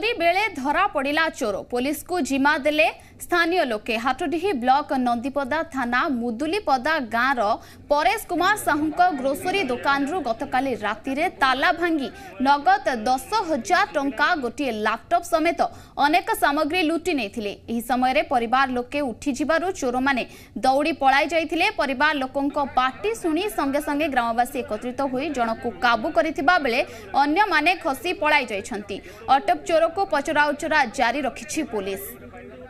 ଚୋରି ବେଳେ ଧରାପଡ଼ିଲା ଚୋର ପୋଲିସକୁ ଜିମା ଦେଲେ ସ୍ଥାନୀୟ ଲୋକେ ହାଟଡିହି ବ୍ଲକ ନନ୍ଦିପଦା ଥାନା ମୁଦୁଲିପଦା ଗାଁର ପରେଶ କୁମାର ସାହୁଙ୍କ ଗ୍ରୋସରୀ ଦୋକାନରୁ ଗତକାଲି ରାତିରେ ତାଲା ଭାଙ୍ଗି ନଗଦ ଦଶ ହଜାର ଟଙ୍କା ଗୋଟିଏ ଲାପଟପ୍ ସମେତ ଅନେକ ସାମଗ୍ରୀ ଲୁଟି ନେଇଥିଲେ ଏହି ସମୟରେ ପରିବାର ଲୋକେ ଉଠିଯିବାରୁ ଚୋରମାନେ ଦୌଡ଼ି ପଳାଇ ଯାଇଥିଲେ ପରିବାର ଲୋକଙ୍କ ପାଟି ଶୁଣି ସଙ୍ଗେ ସଙ୍ଗେ ଗ୍ରାମବାସୀ ଏକତ୍ରିତ ହୋଇ ଜଣକୁ କାବୁ କରିଥିବା ବେଳେ ଅନ୍ୟମାନେ ଖସି ପଳାଇ ଯାଇଛନ୍ତି ଅଟକ ଚୋର ପଚରାଉଚରା ଜାରି ରଖିଛି ପୋଲିସ